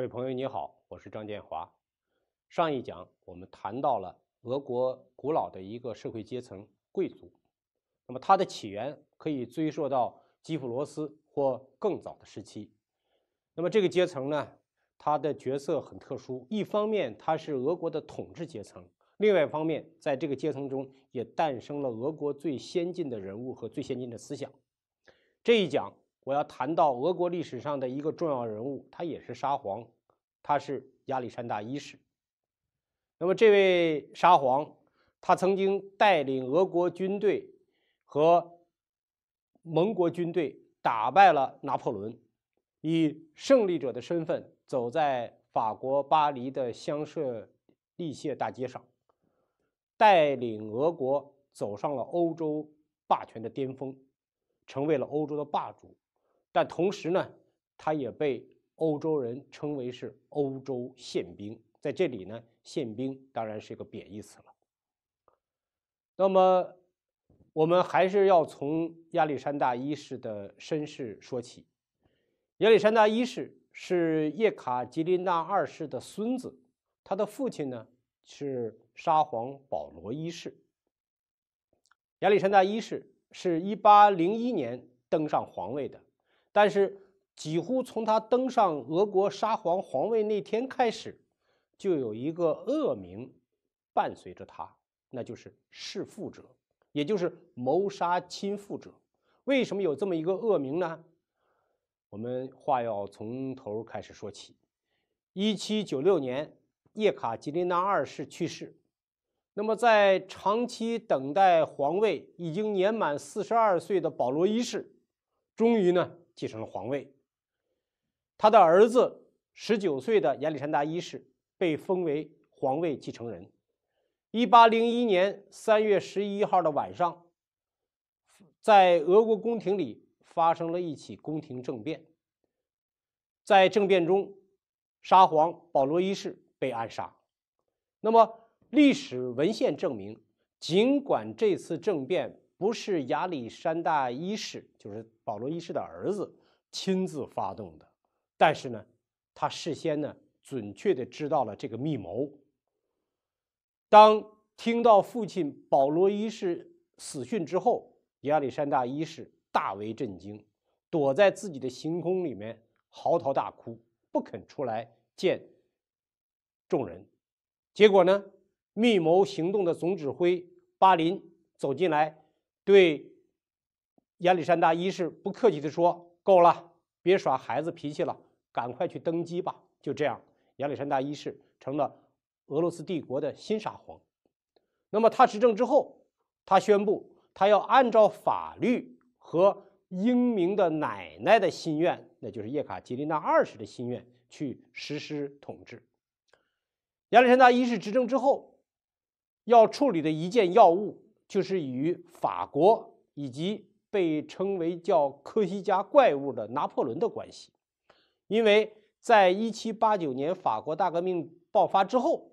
各位朋友，你好，我是张建华。上一讲我们谈到了俄国古老的一个社会阶层——贵族。那么它的起源可以追溯到基辅罗斯或更早的时期。那么这个阶层呢，它的角色很特殊。一方面，它是俄国的统治阶层；另外一方面，在这个阶层中也诞生了俄国最先进的人物和最先进的思想。这一讲我要谈到俄国历史上的一个重要人物，他也是沙皇。他是亚历山大一世。那么，这位沙皇，他曾经带领俄国军队和盟国军队打败了拿破仑，以胜利者的身份走在法国巴黎的香榭丽榭大街上，带领俄国走上了欧洲霸权的巅峰，成为了欧洲的霸主。但同时呢，他也被。欧洲人称为是欧洲宪兵，在这里呢，宪兵当然是一个贬义词了。那么，我们还是要从亚历山大一世的身世说起。亚历山大一世是叶卡捷琳娜二世的孙子，他的父亲呢是沙皇保罗一世。亚历山大一世是一八零一年登上皇位的，但是。几乎从他登上俄国沙皇皇位那天开始，就有一个恶名伴随着他，那就是弑父者，也就是谋杀亲父者。为什么有这么一个恶名呢？我们话要从头开始说起。一七九六年，叶卡捷琳娜二世去世，那么在长期等待皇位、已经年满四十二岁的保罗一世，终于呢继承了皇位。他的儿子十九岁的亚历山大一世被封为皇位继承人。一八零一年三月十一号的晚上，在俄国宫廷里发生了一起宫廷政变。在政变中，沙皇保罗一世被暗杀。那么，历史文献证明，尽管这次政变不是亚历山大一世，就是保罗一世的儿子亲自发动的。但是呢，他事先呢准确的知道了这个密谋。当听到父亲保罗一世死讯之后，亚历山大一世大为震惊，躲在自己的行宫里面嚎啕大哭，不肯出来见众人。结果呢，密谋行动的总指挥巴林走进来，对亚历山大一世不客气的说：“够了，别耍孩子脾气了。”赶快去登基吧！就这样，亚历山大一世成了俄罗斯帝国的新沙皇。那么，他执政之后，他宣布他要按照法律和英明的奶奶的心愿，那就是叶卡捷琳娜二世的心愿，去实施统治。亚历山大一世执政之后，要处理的一件要务就是与法国以及被称为叫“科西嘉怪物”的拿破仑的关系。因为，在一七八九年法国大革命爆发之后，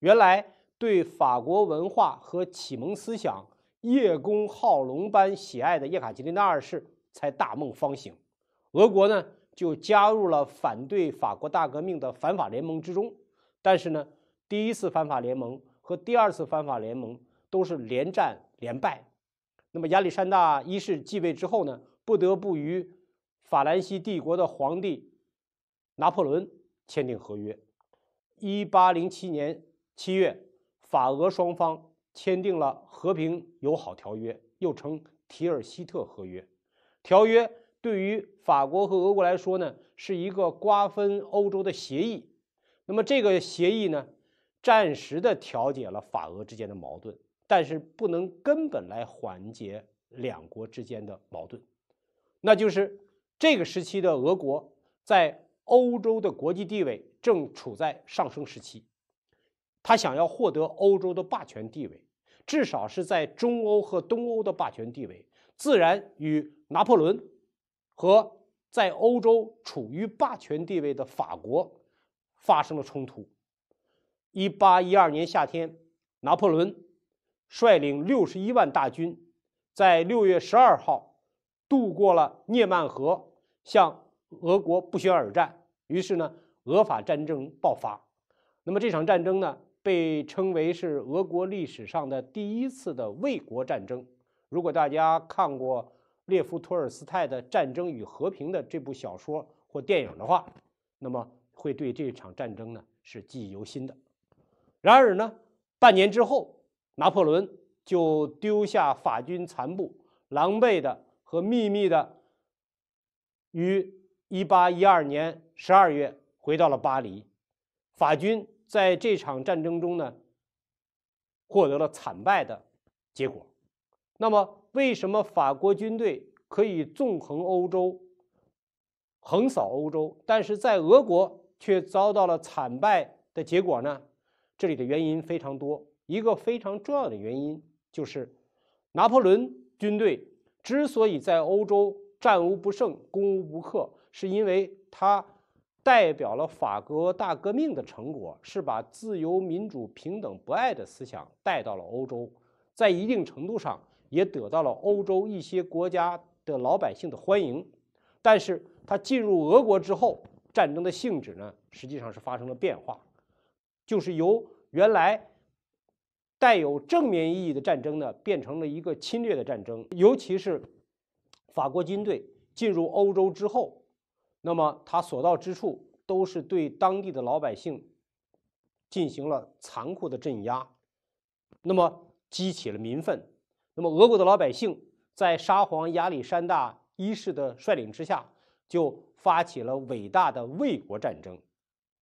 原来对法国文化和启蒙思想叶公好龙般喜爱的叶卡捷琳娜二世才大梦方醒，俄国呢就加入了反对法国大革命的反法联盟之中。但是呢，第一次反法联盟和第二次反法联盟都是连战连败。那么亚历山大一世继位之后呢，不得不与法兰西帝国的皇帝。拿破仑签订合约，一八零七年七月，法俄双方签订了和平友好条约，又称《提尔西特合约》。条约对于法国和俄国来说呢，是一个瓜分欧洲的协议。那么这个协议呢，暂时的调解了法俄之间的矛盾，但是不能根本来缓解两国之间的矛盾。那就是这个时期的俄国在。欧洲的国际地位正处在上升时期，他想要获得欧洲的霸权地位，至少是在中欧和东欧的霸权地位，自然与拿破仑和在欧洲处于霸权地位的法国发生了冲突。一八一二年夏天，拿破仑率领六十一万大军，在六月十二号渡过了涅曼河，向。俄国不宣而战，于是呢，俄法战争爆发。那么这场战争呢，被称为是俄国历史上的第一次的卫国战争。如果大家看过列夫·托尔斯泰的《战争与和平》的这部小说或电影的话，那么会对这场战争呢是记忆犹新的。然而呢，半年之后，拿破仑就丢下法军残部，狼狈的和秘密的与。一八一二年十二月，回到了巴黎。法军在这场战争中呢，获得了惨败的结果。那么，为什么法国军队可以纵横欧洲、横扫欧洲，但是在俄国却遭到了惨败的结果呢？这里的原因非常多，一个非常重要的原因就是，拿破仑军队之所以在欧洲战无不胜、攻无不克。是因为它代表了法国大革命的成果，是把自由、民主、平等、博爱的思想带到了欧洲，在一定程度上也得到了欧洲一些国家的老百姓的欢迎。但是，它进入俄国之后，战争的性质呢，实际上是发生了变化，就是由原来带有正面意义的战争呢，变成了一个侵略的战争。尤其是法国军队进入欧洲之后。那么，他所到之处都是对当地的老百姓进行了残酷的镇压，那么激起了民愤。那么，俄国的老百姓在沙皇亚历山大一世的率领之下，就发起了伟大的卫国战争，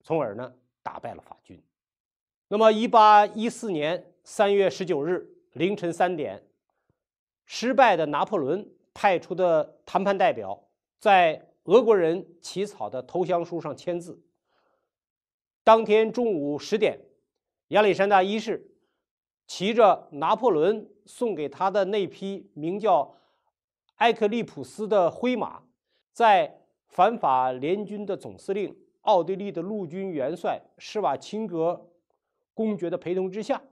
从而呢打败了法军。那么，一八一四年三月十九日凌晨三点，失败的拿破仑派出的谈判代表在。俄国人起草的投降书上签字。当天中午十点，亚历山大一世骑着拿破仑送给他的那匹名叫埃克利普斯的灰马，在反法联军的总司令、奥地利的陆军元帅施瓦辛格公爵的陪同之下，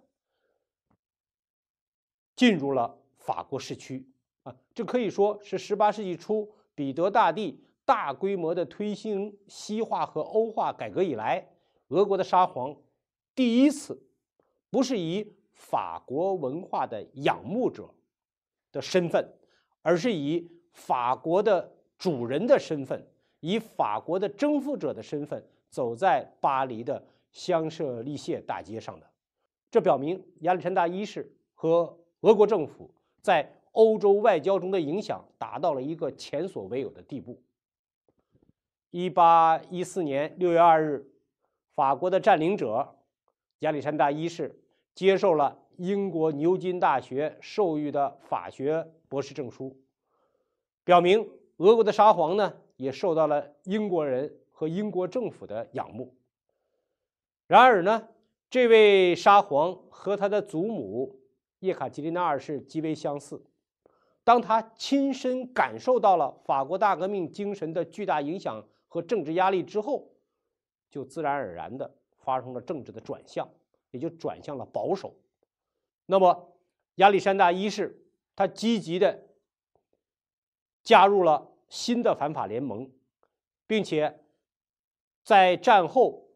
进入了法国市区。啊，这可以说是十八世纪初彼得大帝。大规模的推行西化和欧化改革以来，俄国的沙皇第一次不是以法国文化的仰慕者的身份，而是以法国的主人的身份，以法国的征服者的身份走在巴黎的香榭丽榭大街上的。这表明亚历山大一世和俄国政府在欧洲外交中的影响达到了一个前所未有的地步。一八一四年六月二日，法国的占领者亚历山大一世接受了英国牛津大学授予的法学博士证书，表明俄国的沙皇呢也受到了英国人和英国政府的仰慕。然而呢，这位沙皇和他的祖母叶卡捷琳娜二世极为相似，当他亲身感受到了法国大革命精神的巨大影响。和政治压力之后，就自然而然的发生了政治的转向，也就转向了保守。那么，亚历山大一世他积极的加入了新的反法联盟，并且在战后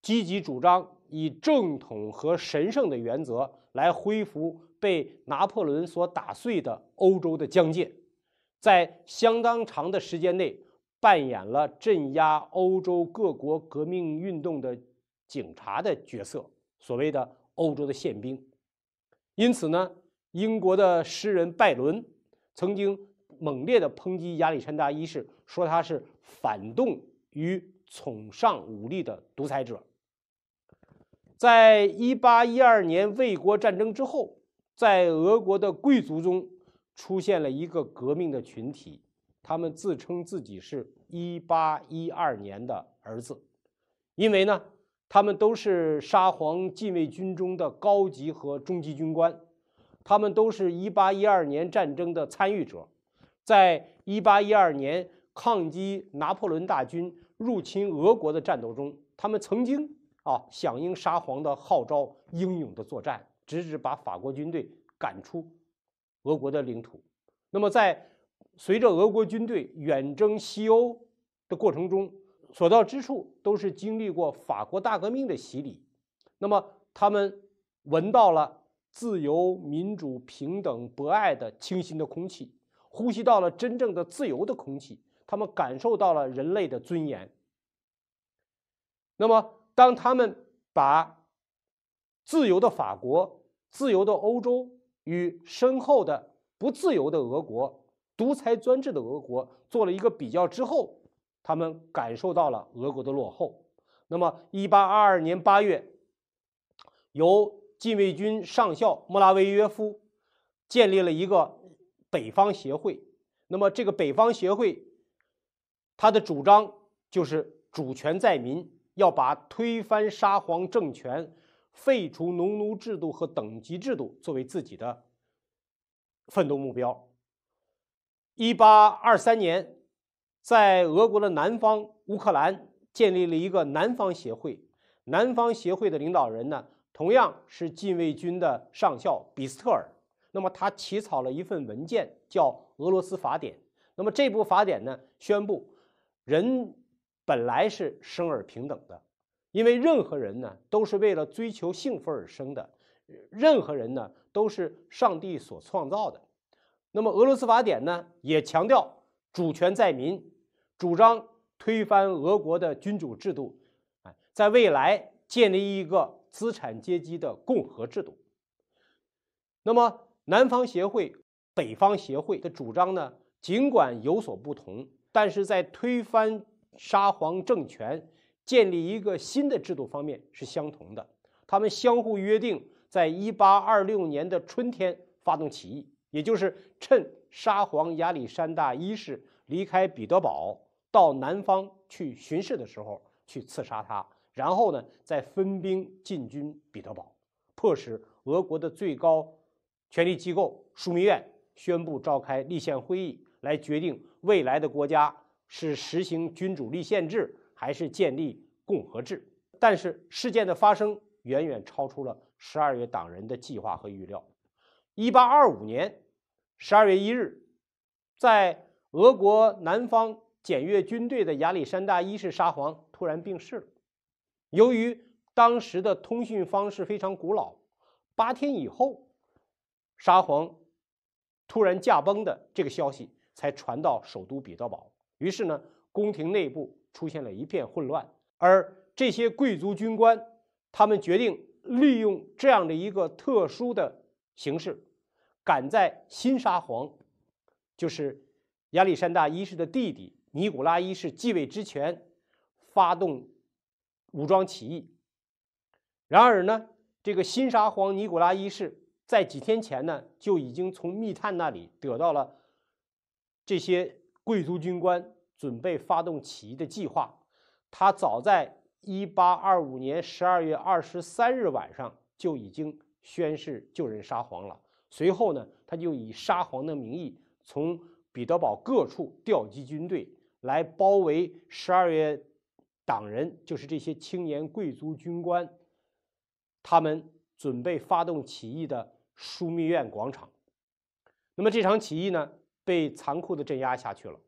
积极主张以正统和神圣的原则来恢复被拿破仑所打碎的欧洲的疆界，在相当长的时间内。扮演了镇压欧洲各国革命运动的警察的角色，所谓的欧洲的宪兵。因此呢，英国的诗人拜伦曾经猛烈地抨击亚历山大一世，说他是反动与崇尚武力的独裁者。在一八一二年卫国战争之后，在俄国的贵族中出现了一个革命的群体，他们自称自己是。一八一二年的儿子，因为呢，他们都是沙皇禁卫军中的高级和中级军官，他们都是一八一二年战争的参与者，在一八一二年抗击拿破仑大军入侵俄国的战斗中，他们曾经啊响应沙皇的号召，英勇的作战，直至把法国军队赶出俄国的领土。那么在。随着俄国军队远征西欧的过程中，所到之处都是经历过法国大革命的洗礼，那么他们闻到了自由、民主、平等、博爱的清新的空气，呼吸到了真正的自由的空气，他们感受到了人类的尊严。那么，当他们把自由的法国、自由的欧洲与身后的不自由的俄国，独裁专制的俄国做了一个比较之后，他们感受到了俄国的落后。那么，一八二二年八月，由禁卫军上校穆拉维约夫建立了一个北方协会。那么，这个北方协会，他的主张就是主权在民，要把推翻沙皇政权、废除农奴制度和等级制度作为自己的奋斗目标。一八二三年，在俄国的南方乌克兰建立了一个南方协会。南方协会的领导人呢，同样是禁卫军的上校比斯特尔。那么他起草了一份文件，叫《俄罗斯法典》。那么这部法典呢，宣布人本来是生而平等的，因为任何人呢都是为了追求幸福而生的，任何人呢都是上帝所创造的。那么，俄罗斯法典呢也强调主权在民，主张推翻俄国的君主制度，哎，在未来建立一个资产阶级的共和制度。那么，南方协会、北方协会的主张呢，尽管有所不同，但是在推翻沙皇政权、建立一个新的制度方面是相同的。他们相互约定，在一八二六年的春天发动起义。也就是趁沙皇亚历山大一世离开彼得堡到南方去巡视的时候，去刺杀他，然后呢，再分兵进军彼得堡，迫使俄国的最高权力机构枢密院宣布召开立宪会议，来决定未来的国家是实行君主立宪制还是建立共和制。但是事件的发生远远超出了十二月党人的计划和预料。一八二五年。十二月一日，在俄国南方检阅军队的亚历山大一世沙皇突然病逝了。由于当时的通讯方式非常古老，八天以后，沙皇突然驾崩的这个消息才传到首都彼得堡。于是呢，宫廷内部出现了一片混乱，而这些贵族军官他们决定利用这样的一个特殊的形式。赶在新沙皇，就是亚历山大一世的弟弟尼古拉一世继位之前，发动武装起义。然而呢，这个新沙皇尼古拉一世在几天前呢就已经从密探那里得到了这些贵族军官准备发动起义的计划。他早在一八二五年十二月二十三日晚上就已经宣誓就任沙皇了。随后呢，他就以沙皇的名义，从彼得堡各处调集军队，来包围十二月党人，就是这些青年贵族军官，他们准备发动起义的枢密院广场。那么这场起义呢，被残酷的镇压下去了。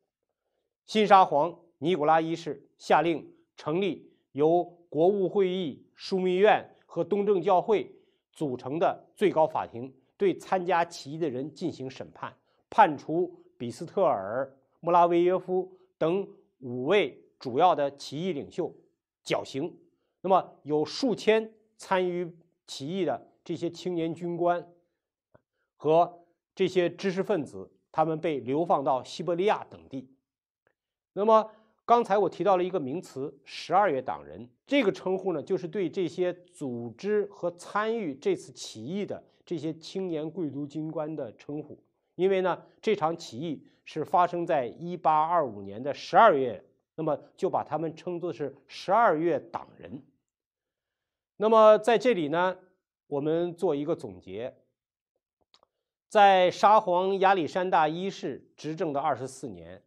新沙皇尼古拉一世下令成立由国务会议、枢密院和东正教会组成的最高法庭。对参加起义的人进行审判，判处比斯特尔、穆拉维耶夫等五位主要的起义领袖绞刑。那么，有数千参与起义的这些青年军官和这些知识分子，他们被流放到西伯利亚等地。那么，刚才我提到了一个名词“十二月党人”，这个称呼呢，就是对这些组织和参与这次起义的。这些青年贵族军官的称呼，因为呢，这场起义是发生在一八二五年的十二月，那么就把他们称作是“十二月党人”。那么在这里呢，我们做一个总结：在沙皇亚历山大一世执政的二十四年，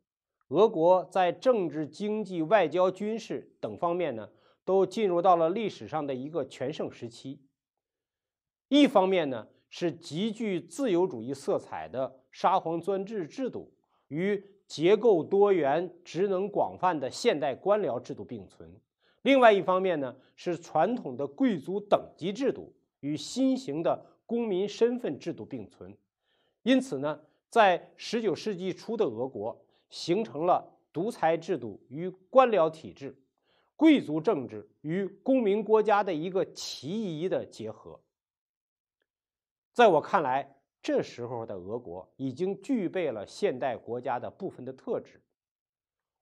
俄国在政治、经济、外交、军事等方面呢，都进入到了历史上的一个全盛时期。一方面呢是极具自由主义色彩的沙皇专制制度与结构多元、职能广泛的现代官僚制度并存；另外一方面呢是传统的贵族等级制度与新型的公民身份制度并存。因此呢，在十九世纪初的俄国形成了独裁制度与官僚体制、贵族政治与公民国家的一个奇异的结合。在我看来，这时候的俄国已经具备了现代国家的部分的特质。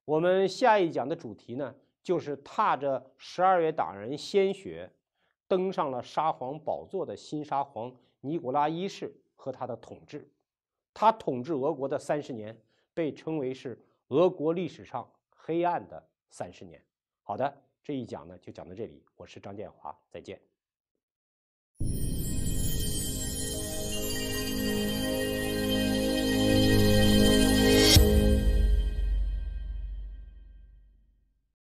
我们下一讲的主题呢，就是踏着十二月党人鲜血登上了沙皇宝座的新沙皇尼古拉一世和他的统治。他统治俄国的三十年被称为是俄国历史上黑暗的三十年。好的，这一讲呢就讲到这里。我是张建华，再见。thank you